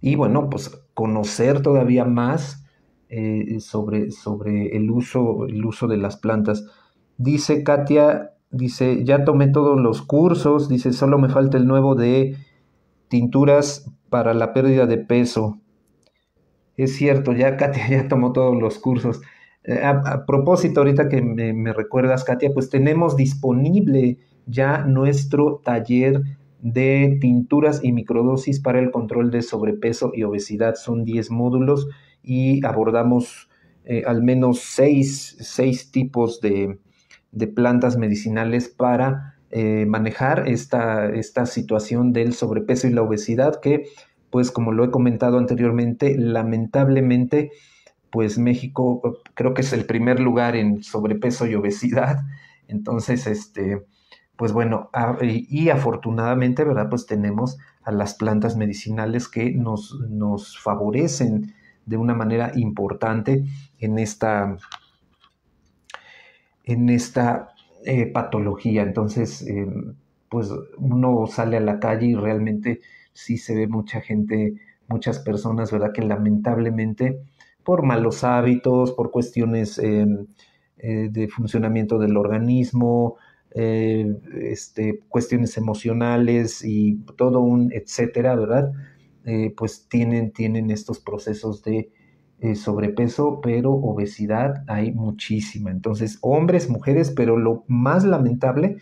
S1: y bueno, pues conocer todavía más eh, sobre, sobre el, uso, el uso de las plantas. Dice Katia, dice, ya tomé todos los cursos, dice, solo me falta el nuevo de tinturas para la pérdida de peso. Es cierto, ya Katia ya tomó todos los cursos. Eh, a, propósito, ahorita que me, me, recuerdas, Katia, pues tenemos disponible ya nuestro taller de tinturas y microdosis para el control de sobrepeso y obesidad. Son 10 módulos y abordamos eh, al menos 6, tipos de, plantas medicinales para eh, manejar esta, esta situación del sobrepeso y la obesidad que, pues como lo he comentado anteriormente, lamentablemente, pues México eh, creo que es el primer lugar en sobrepeso y obesidad. Entonces, este, pues bueno, ah, y afortunadamente, ¿verdad? Pues tenemos a las plantas medicinales que nos, favorecen de una manera importante en esta, en esta eh, patología. Entonces, eh, pues uno sale a la calle y realmente sí se ve mucha gente, muchas personas, ¿verdad? Que lamentablemente por malos hábitos, por cuestiones eh, de funcionamiento del organismo, eh, este, cuestiones emocionales y todo un etcétera, ¿verdad? Eh, pues tienen, tienen estos procesos de eh, sobrepeso, pero obesidad hay muchísima. Entonces, hombres, mujeres, pero lo más lamentable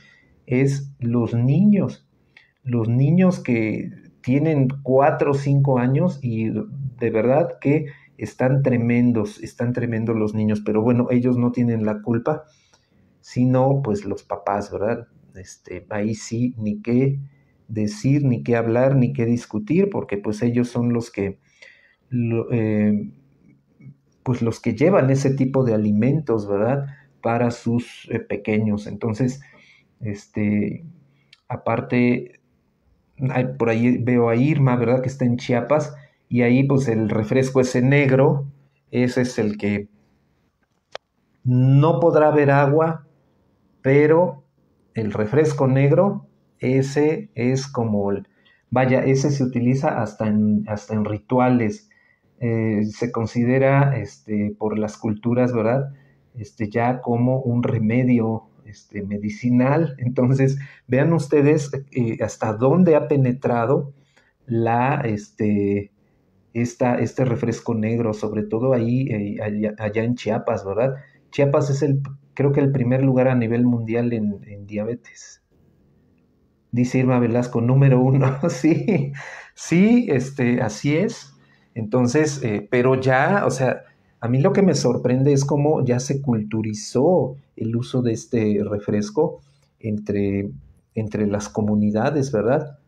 S1: es los niños. Los niños que tienen 4 o 5 años y de verdad que están tremendos, están tremendos los niños, pero bueno, ellos no tienen la culpa. Si no, pues los papás, ¿verdad? Este, ahí sí, ni qué decir, ni qué hablar, ni qué discutir, porque pues ellos son los que, eh, pues los que llevan ese tipo de alimentos, ¿verdad? Para sus eh, pequeños. Entonces, este, aparte, por ahí veo a Irma, ¿verdad? Que está en Chiapas, y ahí pues el refresco ese negro, ese es el que no podrá haber agua pero el refresco negro, ese es como, vaya, ese se utiliza hasta en, hasta en rituales, eh, se considera este, por las culturas, ¿verdad? Este, ya como un remedio este, medicinal. Entonces, vean ustedes eh, hasta dónde ha penetrado la, este, este refresco negro, sobre todo ahí, eh, allá, en Chiapas, ¿verdad? Chiapas es el creo que el primer lugar a nivel mundial en, diabetes. Dice Irma Velasco, número uno, sí, sí, este, así es. Entonces, eh, pero ya, o sea, a mí lo que me sorprende es cómo ya se culturizó el uso de este refresco entre, entre las comunidades, ¿verdad?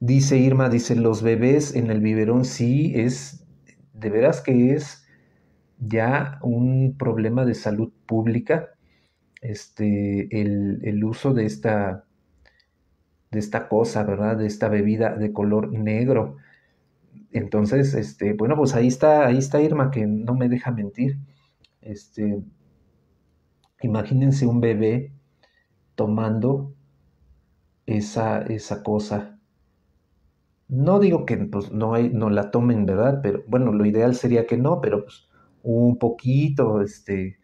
S1: Dice Irma, dice, los bebés en el biberón sí es, de veras que es ya un problema de salud pública este, el, el uso de esta, de esta cosa, ¿verdad? De esta bebida de color negro. Entonces, este, bueno, pues ahí está, ahí está Irma, que no me deja mentir. Este, imagínense un bebé tomando esa, esa cosa. No digo que pues, no, hay, no la tomen, ¿verdad? Pero bueno, lo ideal sería que no, pero pues, un poquito, este,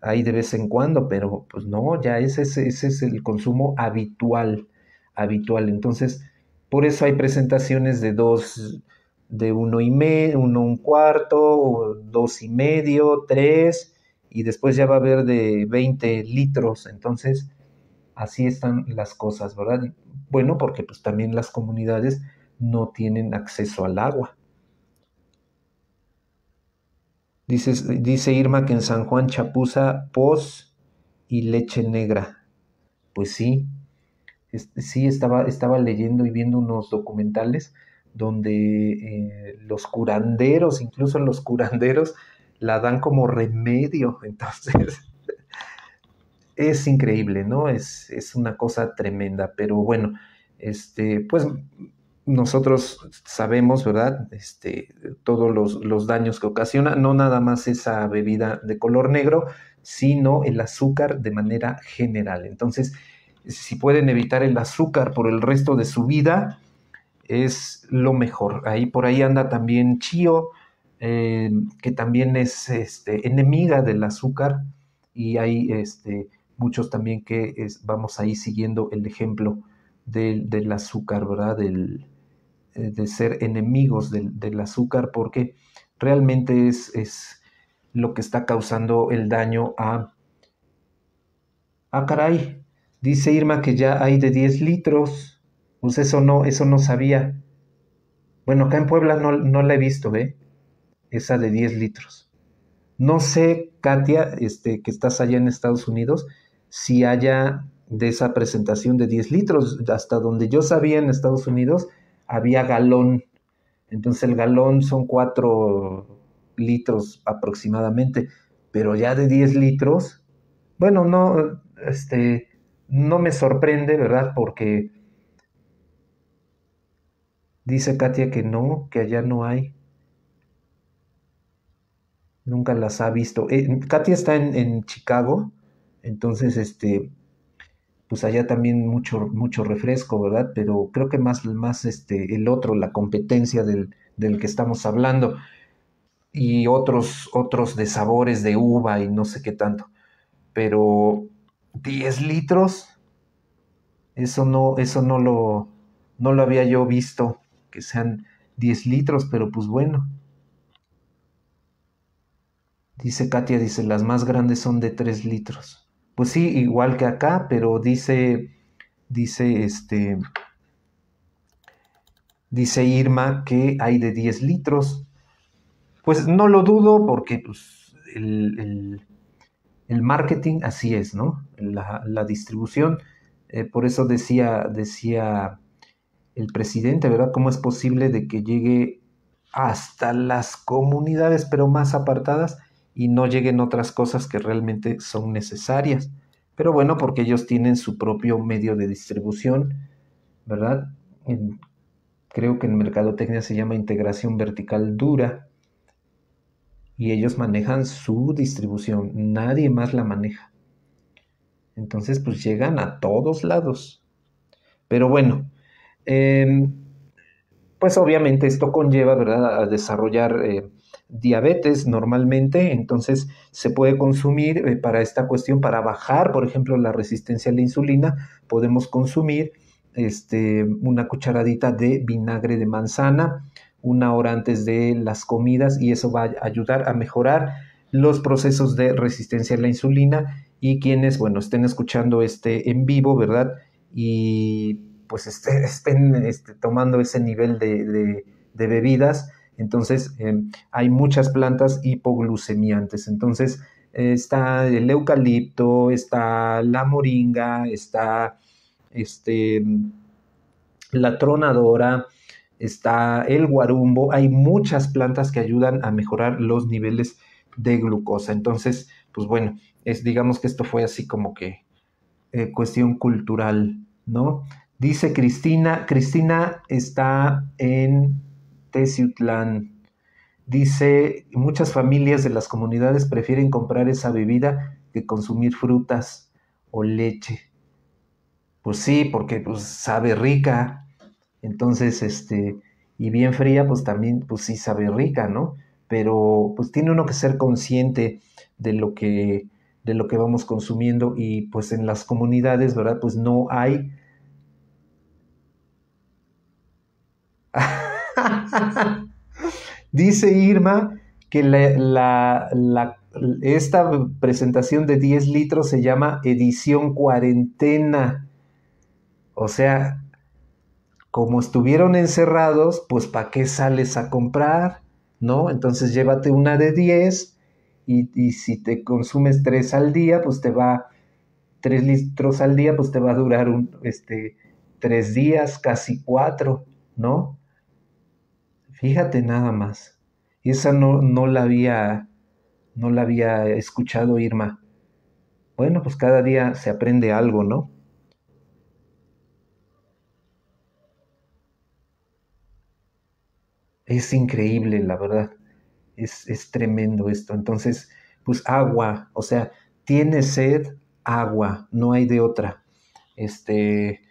S1: ahí de vez en cuando, pero pues no, ya ese, ese es el consumo habitual, habitual. Entonces, por eso hay presentaciones de dos, de uno y medio, uno un cuarto, dos y medio, tres, y después ya va a haber de 20 litros. Entonces, así están las cosas, ¿verdad? Bueno, porque pues también las comunidades no tienen acceso al agua. Dice, Irma que en San Juan chapuza, pos y leche negra. Pues sí, sí estaba, estaba leyendo y viendo unos documentales donde eh, los curanderos, incluso los curanderos, la dan como remedio. Entonces, es increíble, ¿no? Es, es, una cosa tremenda, pero bueno, este, pues nosotros sabemos, ¿verdad? Este, todos los, daños que ocasiona, no nada más esa bebida de color negro, sino el azúcar de manera general. Entonces, si pueden evitar el azúcar por el resto de su vida, es lo mejor. Ahí por ahí anda también Chío, eh, que también es este, enemiga del azúcar, y hay este, muchos también que vamos ahí siguiendo el ejemplo del, del azúcar, ¿verdad? Del, de ser enemigos del, azúcar porque realmente es, lo que está causando el daño a... Ah, caray, dice Irma que ya hay de 10 litros. Pues eso no, eso no sabía. Bueno, acá en Puebla no, la he visto, ¿eh? Esa de 10 litros. No sé, Katia, este, que estás allá en Estados Unidos, si haya de esa presentación de 10 litros. Hasta donde yo sabía en Estados Unidos, había galón. Entonces el galón son 4 litros aproximadamente, pero ya de 10 litros, bueno, no, este, no me sorprende, ¿verdad? Porque dice Katia que no, que allá no hay. Nunca las ha visto. Eh, Katia está en, en Chicago, entonces este, pues allá también mucho, mucho refresco, ¿verdad? Pero creo que más, más este, el otro, la competencia del, que estamos hablando, y otros, otros de sabores de uva y no sé qué tanto. Pero 10 litros, eso no, eso no lo, no lo había yo visto, que sean 10 litros, pero pues bueno. Dice Katia, dice, las más grandes son de 3 litros. Pues sí, igual que acá, pero dice, dice este, dice Irma que hay de 10 litros. Pues no lo dudo porque pues, el, marketing así es, ¿no? La, distribución, eh, por eso decía, decía el presidente, ¿verdad? ¿Cómo es posible de que llegue hasta las comunidades, pero más apartadas? y no lleguen otras cosas que realmente son necesarias. Pero bueno, porque ellos tienen su propio medio de distribución, ¿verdad? creo que en Mercadotecnia se llama integración vertical dura y ellos manejan su distribución, nadie más la maneja. Entonces, pues llegan a todos lados. Pero bueno, em, pues obviamente esto conlleva, ¿verdad?, a desarrollar eh, diabetes normalmente, entonces se puede consumir eh, para esta cuestión, para bajar, por ejemplo, la resistencia a la insulina, podemos consumir este, una cucharadita de vinagre de manzana una hora antes de las comidas y eso va a ayudar a mejorar los procesos de resistencia a la insulina y quienes, bueno, estén escuchando este en vivo, ¿verdad? Y pues este, estén, este, tomando ese nivel de bebidas, entonces, em, hay muchas plantas hipoglucemiantes. Entonces, eh, está el eucalipto, está la moringa, está este, la tronadora, está el guarumbo. Hay muchas plantas que ayudan a mejorar los niveles de glucosa. Entonces, pues bueno, es, digamos que esto fue así como que eh, cuestión cultural, ¿no? Dice Cristina, Cristina está en Teciutlán. Dice, muchas familias de las comunidades prefieren comprar esa bebida que consumir frutas o leche. Pues sí, porque pues, sabe rica. Entonces, este, y bien fría, pues también, pues sí sabe rica, ¿no? Pero pues tiene uno que ser consciente de lo que, de lo que vamos consumiendo y pues en las comunidades, ¿verdad? Pues no hay... Dice Irma que la, esta presentación de 10 litros se llama edición cuarentena. O sea, como estuvieron encerrados, pues ¿para qué sales a comprar? ¿No? Entonces llévate una de 10 y, si te consumes 3 al día, pues te va, 3 litros al día, pues te va a durar este, 3 días, casi 4, ¿no? Fíjate nada más. Esa no, no la había no la había escuchado Irma. Bueno, pues cada día se aprende algo, ¿no? Es increíble, la verdad. Es, es tremendo esto. Entonces, pues agua, o sea, tiene sed, agua, no hay de otra. Este,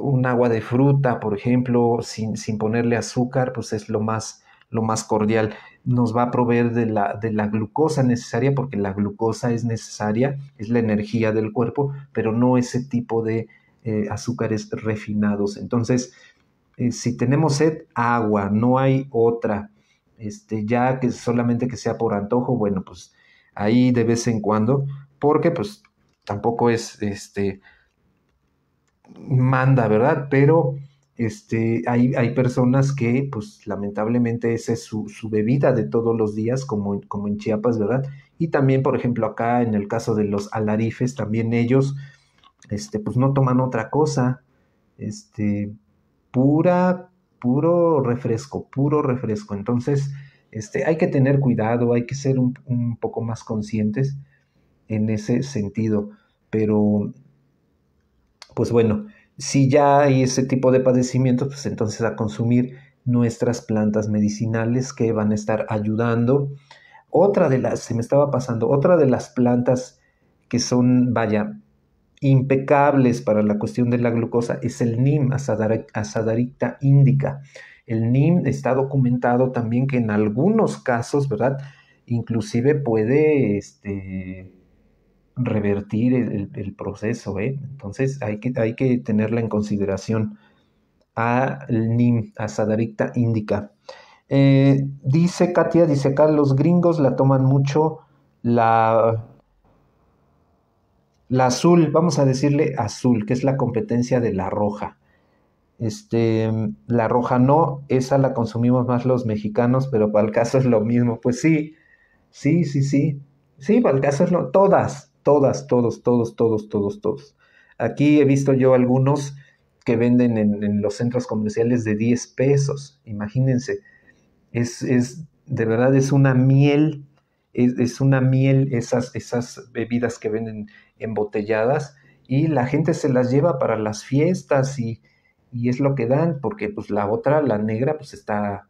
S1: un agua de fruta, por ejemplo, sin, ponerle azúcar, pues es lo más, lo más cordial. Nos va a proveer de la, de la, glucosa necesaria, porque la glucosa es necesaria, es la energía del cuerpo, pero no ese tipo de eh, azúcares refinados. Entonces, eh, si tenemos sed, agua, no hay otra. Este, ya que solamente que sea por antojo, bueno, pues ahí de vez en cuando, porque pues tampoco es este manda, ¿verdad? Pero este, hay, personas que, pues lamentablemente, esa es su, bebida de todos los días, como, como, en Chiapas, ¿verdad? Y también, por ejemplo, acá en el caso de los alarifes, también ellos, este, pues no toman otra cosa, este, pura, puro refresco, puro refresco. Entonces, este, hay que tener cuidado, hay que ser un, un poco más conscientes en ese sentido, pero pues bueno, si ya hay ese tipo de padecimientos, pues entonces a consumir nuestras plantas medicinales que van a estar ayudando. Otra de las, se me estaba pasando, otra de las plantas que son, vaya, impecables para la cuestión de la glucosa es el NIM, Asadaricta indica. El NIM está documentado también que en algunos casos, ¿verdad? Inclusive puede este, revertir el, proceso. ¿eh? Entonces hay que, hay que tenerla en consideración. a NIM, a Sadaricta Indica. Eh, dice Katia, dice acá los gringos la toman mucho la, la azul, vamos a decirle azul, que es la competencia de la roja. Este, la roja no, esa la consumimos más los mexicanos, pero para el caso es lo mismo. Pues sí, sí, sí, sí. Sí, para el caso es lo. Todas, todas, todos, todos, todos, todos, todos. Aquí he visto yo algunos que venden en, los centros comerciales de 10 pesos, imagínense, es, es de verdad es una miel, es, una miel esas, esas bebidas que venden embotelladas y la gente se las lleva para las fiestas y, y es lo que dan, porque pues la otra, la negra, pues está,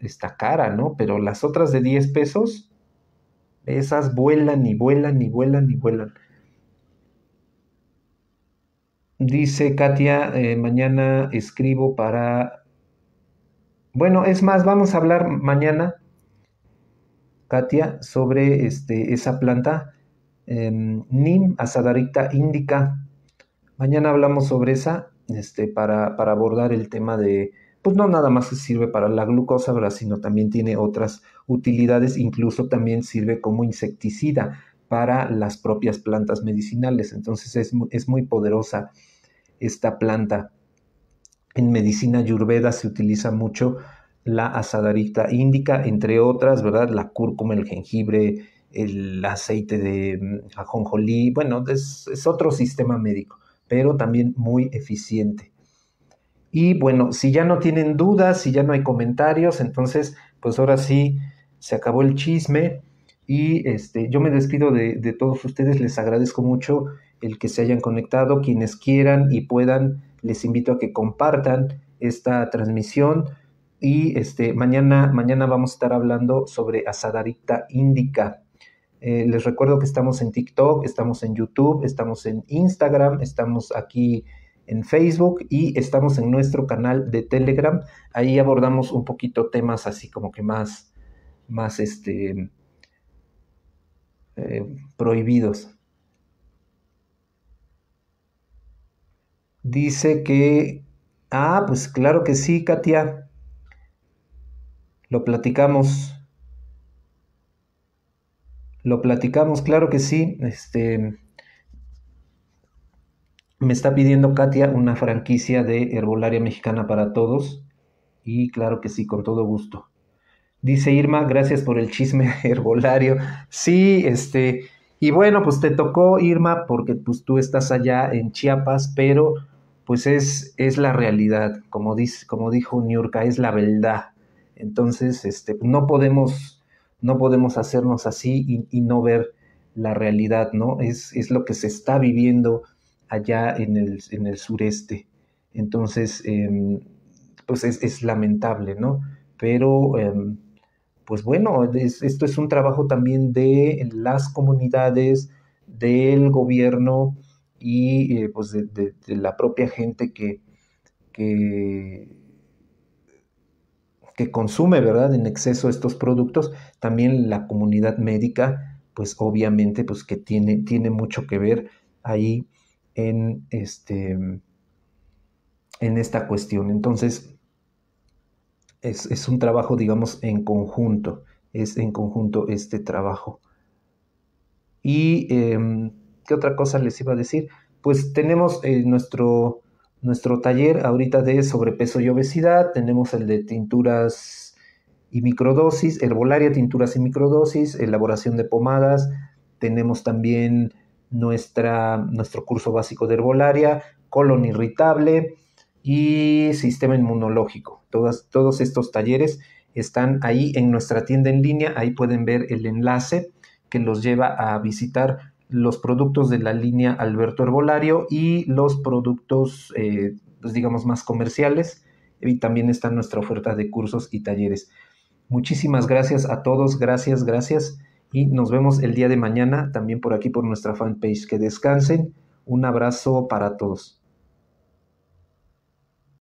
S1: está cara, ¿no? Pero las otras de 10 pesos, esas vuelan y vuelan y vuelan y vuelan. Dice Katia, eh, mañana escribo para... Bueno, es más, vamos a hablar mañana, Katia, sobre este, esa planta, em, Nim asadarita indica. Mañana hablamos sobre esa este, para abordar el tema de, pues no nada más sirve para la glucosa, ¿verdad? sino también tiene otras utilidades, incluso también sirve como insecticida para las propias plantas medicinales. Entonces es, muy poderosa esta planta. En medicina ayurveda se utiliza mucho la asadarita índica, entre otras, ¿verdad? La cúrcuma, el jengibre, el aceite de mm, ajonjolí, bueno, es, es otro sistema médico, pero también muy eficiente. Y bueno, si ya no tienen dudas, si ya no hay comentarios, entonces pues ahora sí se acabó el chisme y este, yo me despido de, todos ustedes, les agradezco mucho el que se hayan conectado, quienes quieran y puedan, les invito a que compartan esta transmisión y este, mañana, mañana vamos a estar hablando sobre Asadarita Indica. Eh, les recuerdo que estamos en TikTok, estamos en YouTube, estamos en Instagram, estamos aquí en Facebook y estamos en nuestro canal de Telegram. Ahí abordamos un poquito temas así como que más, más este, eh, prohibidos. Dice que, ah, pues claro que sí, Katia. Lo platicamos. Lo platicamos, claro que sí. Este, me está pidiendo Katia una franquicia de Herbolaria Mexicana para todos. Y claro que sí, con todo gusto. Dice Irma, gracias por el chisme herbolario. Sí, este, y bueno, pues te tocó Irma porque pues tú estás allá en Chiapas, pero pues es, es la realidad, como, dice, como dijo Niurka, es la verdad. Entonces, este, no podemos, no podemos hacernos así y, no ver la realidad, ¿no? Es, es lo que se está viviendo allá en el, sureste. Entonces, em, pues es, lamentable, ¿no? Pero, em, pues bueno, esto es un trabajo también de las comunidades, del gobierno y eh, pues de, la propia gente que, que, consume, ¿verdad? En exceso estos productos, también la comunidad médica, pues obviamente, pues que tiene, tiene mucho que ver ahí en, este, en esta cuestión. Entonces, es, un trabajo, digamos, en conjunto, es en conjunto este trabajo. ¿Y em, qué otra cosa les iba a decir? Pues tenemos eh, nuestro, nuestro taller ahorita de sobrepeso y obesidad, tenemos el de tinturas y microdosis, herbolaria, tinturas y microdosis, elaboración de pomadas, tenemos también nuestra, nuestro curso básico de herbolaria, colon irritable y sistema inmunológico. todos estos talleres están ahí en nuestra tienda en línea, ahí pueden ver el enlace que los lleva a visitar los productos de la línea Alberto Herbolario y los productos, eh, pues, digamos, más comerciales. Y también está nuestra oferta de cursos y talleres. Muchísimas gracias a todos, gracias, gracias. Y nos vemos el día de mañana también por aquí por nuestra fanpage. Que descansen. Un abrazo para todos.